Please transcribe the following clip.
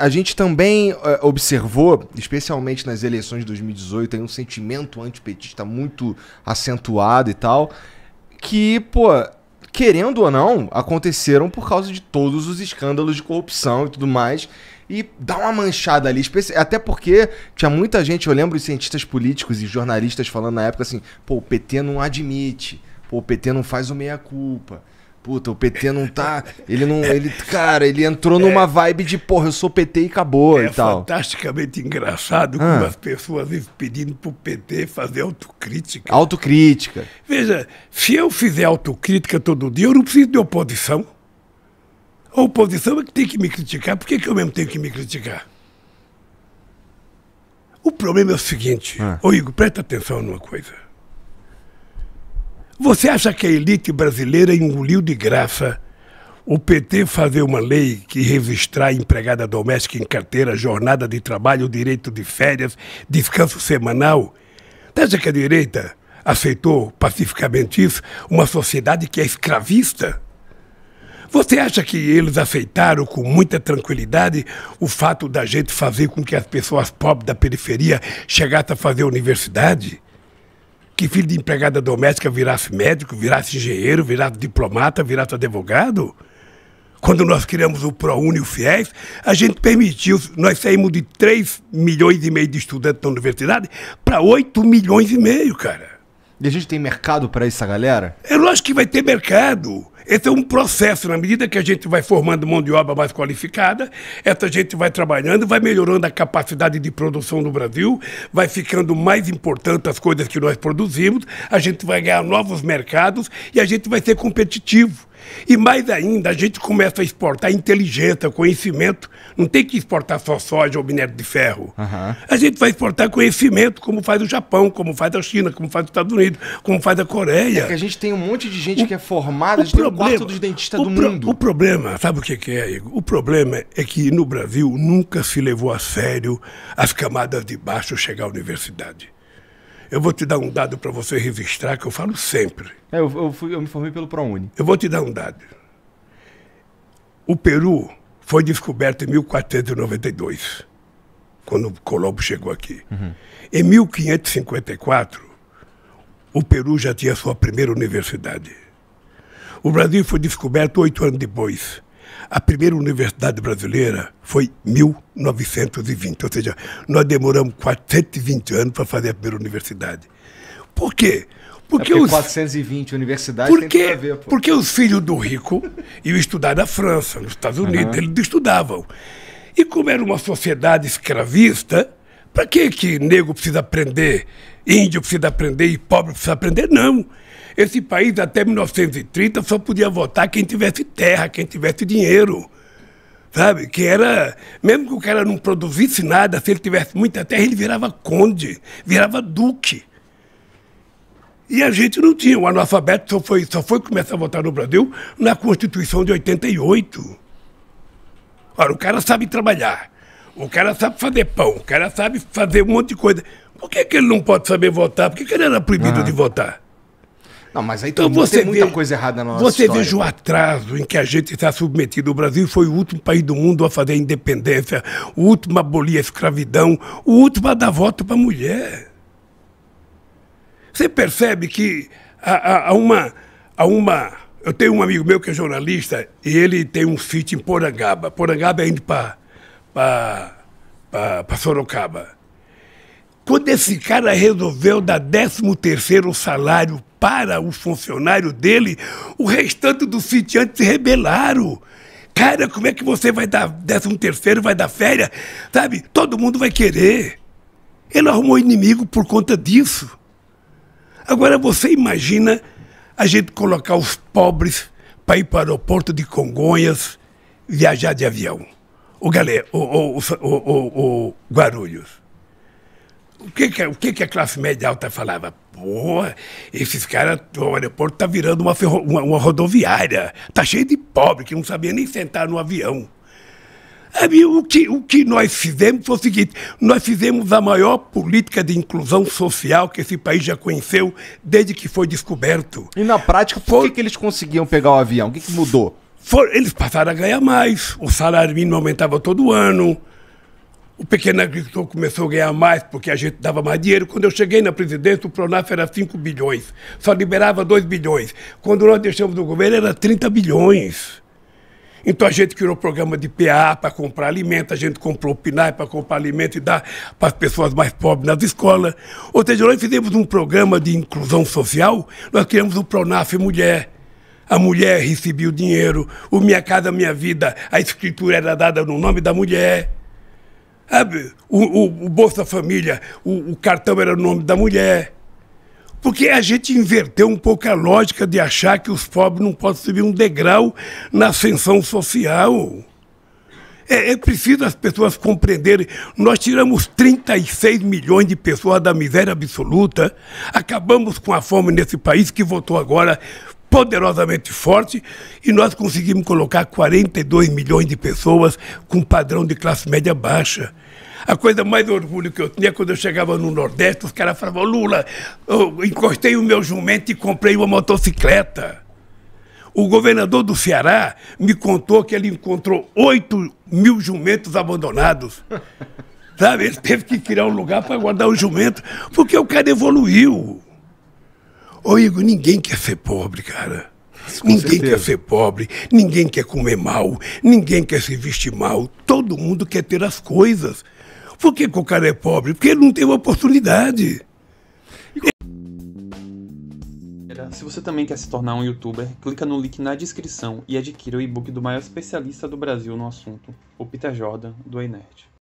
a gente também uh, observou, especialmente nas eleições de 2018, um sentimento antipetista muito acentuado e tal, que, pô, querendo ou não, aconteceram por causa de todos os escândalos de corrupção e tudo mais e dá uma manchada ali. Até porque tinha muita gente, eu lembro os cientistas políticos e jornalistas falando na época assim: pô, o PT não admite, pô, o PT não faz o meia-culpa. Puta, o PT não tá. Ele não. Ele, cara, ele entrou numa é. vibe de, porra, eu sou PT e acabou é e tal. É fantasticamente engraçado ah. como as pessoas pedindo pro PT fazer autocrítica. Autocrítica. Veja, se eu fizer autocrítica todo dia, eu não preciso de oposição. A oposição é que tem que me criticar. Por que, que eu mesmo tenho que me criticar? O problema é o seguinte, ah. ô Igor, presta atenção numa coisa. Você acha que a elite brasileira engoliu de graça o PT fazer uma lei que registrar empregada doméstica em carteira, jornada de trabalho, direito de férias, descanso semanal? Você acha que a direita aceitou pacificamente isso? Uma sociedade que é escravista? Você acha que eles aceitaram com muita tranquilidade o fato da gente fazer com que as pessoas pobres da periferia chegassem a fazer universidade? Que filho de empregada doméstica virasse médico, virasse engenheiro, virasse diplomata, virasse advogado? Quando nós criamos o ProUni e o FIES, a gente permitiu, nós saímos de 3 milhões e meio de estudantes na universidade para 8 milhões e meio, cara. E a gente tem mercado para essa galera? É lógico que vai ter mercado. Esse então, é um processo, na medida que a gente vai formando mão de obra mais qualificada, essa gente vai trabalhando, vai melhorando a capacidade de produção do Brasil, vai ficando mais importante as coisas que nós produzimos, a gente vai ganhar novos mercados e a gente vai ser competitivo. E mais ainda, a gente começa a exportar inteligência, conhecimento. Não tem que exportar só soja ou minério de ferro. Uhum. A gente vai exportar conhecimento, como faz o Japão, como faz a China, como faz os Estados Unidos, como faz a Coreia. É que a gente tem um monte de gente o, que é formada, a gente tem um problema, quarto dos dentistas do pro, mundo. O problema, sabe o que, é, Igor? O problema é que no Brasil nunca se levou a sério as camadas de baixo chegar à universidade. Eu vou te dar um dado para você registrar, que eu falo sempre. É, eu, eu, fui, eu me formei pelo ProUni. Eu vou te dar um dado. O Peru foi descoberto em 1492, quando Colombo chegou aqui. Uhum. Em 1554, o Peru já tinha sua primeira universidade. O Brasil foi descoberto oito anos depois. A primeira universidade brasileira foi 1920, ou seja, nós demoramos 420 anos para fazer a primeira universidade. Por quê? Porque, é porque os... 420 universidades porque, tem a ver, pô. Porque os filhos do rico iam estudar na França, nos Estados Unidos, uhum. eles estudavam. E como era uma sociedade escravista, para que que negro precisa aprender, índio precisa aprender e pobre precisa aprender? Não. Esse país, até 1930, só podia votar quem tivesse terra, quem tivesse dinheiro. Sabe? Que era. Mesmo que o cara não produzisse nada, se ele tivesse muita terra, ele virava conde, virava duque. E a gente não tinha. O analfabeto só foi, só foi começar a votar no Brasil na Constituição de 88. Ora, o cara sabe trabalhar, o cara sabe fazer pão, o cara sabe fazer um monte de coisa. Por que, que ele não pode saber votar? Por que, que ele era proibido ah. de votar? Não, mas aí então, você tem muita vê, coisa errada na nossa Você história, veja o atraso em que a gente está submetido. O Brasil foi o último país do mundo a fazer a independência, o último a abolir a escravidão, o último a dar voto para a mulher. Você percebe que há, há, há, uma, há uma... Eu tenho um amigo meu que é jornalista e ele tem um sítio em Porangaba. Porangaba é indo para Sorocaba. Quando esse cara resolveu dar 13º salário para o funcionário dele, o restante dos sitiantes se rebelaram. Cara, como é que você vai dar 13º, vai dar férias? Sabe, todo mundo vai querer. Ele arrumou inimigo por conta disso. Agora você imagina a gente colocar os pobres para ir para o aeroporto de Congonhas viajar de avião. O galera, o, o, o, o Guarulhos o que, que, é, o que, que a classe média alta falava? Pô, esses caras, o aeroporto tá virando uma, ferro, uma, uma, rodoviária. Tá cheio de pobre que não sabia nem sentar no avião. Aí, é, o, que, o que nós fizemos foi o seguinte: nós fizemos a maior política de inclusão social que esse país já conheceu desde que foi descoberto. E na prática, por foi... que, que eles conseguiam pegar o avião? O que, que mudou? For, eles passaram a ganhar mais, o salário mínimo aumentava todo ano. O pequeno agricultor começou a ganhar mais porque a gente dava mais dinheiro. Quando eu cheguei na presidência, o Pronaf era 5 bilhões, só liberava 2 bilhões. Quando nós deixamos o governo, era 30 bilhões. Então a gente criou o programa de PA para comprar alimento, a gente comprou o PNAE para comprar alimento e dar para as pessoas mais pobres nas escolas. Ou seja, nós fizemos um programa de inclusão social, nós criamos o Pronaf Mulher. A mulher recebia o dinheiro, o Minha Casa Minha Vida, a escritura era dada no nome da mulher. O, o, o Bolsa Família, o, o cartão era o nome da mulher. Porque a gente inverteu um pouco a lógica de achar que os pobres não podem subir um degrau na ascensão social. É, é, preciso as pessoas compreenderem. Nós tiramos 36 milhões de pessoas da miséria absoluta, acabamos com a fome nesse país que votou agora poderosamente forte e nós conseguimos colocar 42 milhões de pessoas com padrão de classe média baixa. A coisa mais orgulho que eu tinha é quando eu chegava no Nordeste, os caras falavam, Lula, eu encostei o meu jumento e comprei uma motocicleta. O governador do Ceará me contou que ele encontrou 8 mil jumentos abandonados. Sabe? Ele teve que criar um lugar para guardar o jumento, porque o cara evoluiu. Ô Igor, ninguém quer ser pobre, cara. Com ninguém certeza. quer ser pobre, ninguém quer comer mal, ninguém quer se vestir mal. Todo mundo quer ter as coisas. Por que, que o cara é pobre? Porque ele não uma oportunidade. Se você também quer se tornar um youtuber, clica no link na descrição e adquira o e-book do maior especialista do Brasil no assunto, o Peter Jordan, do Enerd.